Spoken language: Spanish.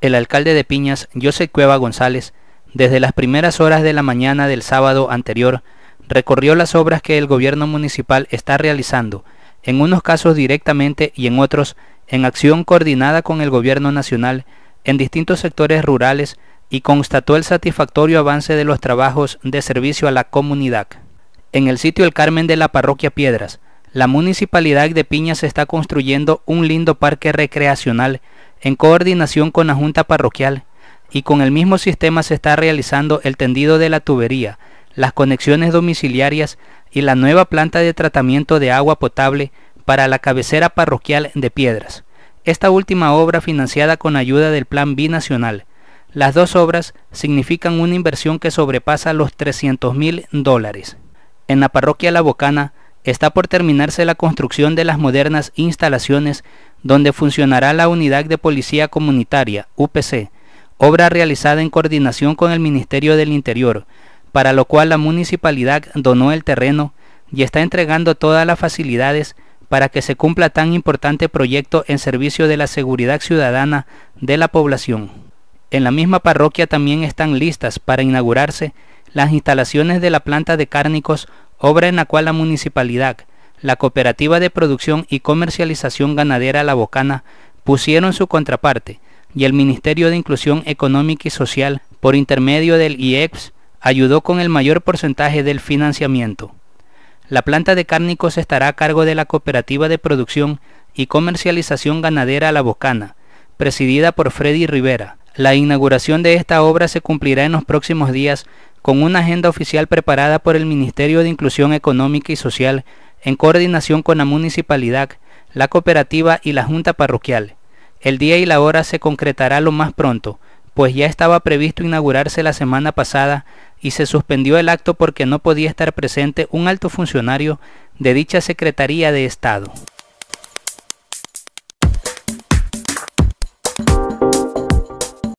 el alcalde de Piñas, José Cueva González, desde las primeras horas de la mañana del sábado anterior, recorrió las obras que el gobierno municipal está realizando, en unos casos directamente y en otros en acción coordinada con el gobierno nacional en distintos sectores rurales y constató el satisfactorio avance de los trabajos de servicio a la comunidad. En el sitio El Carmen de la parroquia Piedras, la municipalidad de Piñas está construyendo un lindo parque recreacional en coordinación con la Junta Parroquial y con el mismo sistema se está realizando el tendido de la tubería, las conexiones domiciliarias y la nueva planta de tratamiento de agua potable para la cabecera parroquial de Piedras. Esta última obra financiada con ayuda del Plan Binacional. Las dos obras significan una inversión que sobrepasa los 300 mil dólares. En la parroquia La Bocana está por terminarse la construcción de las modernas instalaciones donde funcionará la Unidad de Policía Comunitaria, UPC, obra realizada en coordinación con el Ministerio del Interior, para lo cual la municipalidad donó el terreno y está entregando todas las facilidades para que se cumpla tan importante proyecto en servicio de la seguridad ciudadana de la población. En la misma parroquia también están listas para inaugurarse las instalaciones de la planta de cárnicos obra en la cual la municipalidad, la Cooperativa de Producción y Comercialización Ganadera La Bocana pusieron su contraparte y el Ministerio de Inclusión Económica y Social, por intermedio del IEPS, ayudó con el mayor porcentaje del financiamiento. La planta de cárnicos estará a cargo de la Cooperativa de Producción y Comercialización Ganadera La Bocana, presidida por Freddy Rivera. La inauguración de esta obra se cumplirá en los próximos días con una agenda oficial preparada por el Ministerio de Inclusión Económica y Social en coordinación con la municipalidad, la cooperativa y la junta parroquial. El día y la hora se concretará lo más pronto, pues ya estaba previsto inaugurarse la semana pasada y se suspendió el acto porque no podía estar presente un alto funcionario de dicha Secretaría de Estado.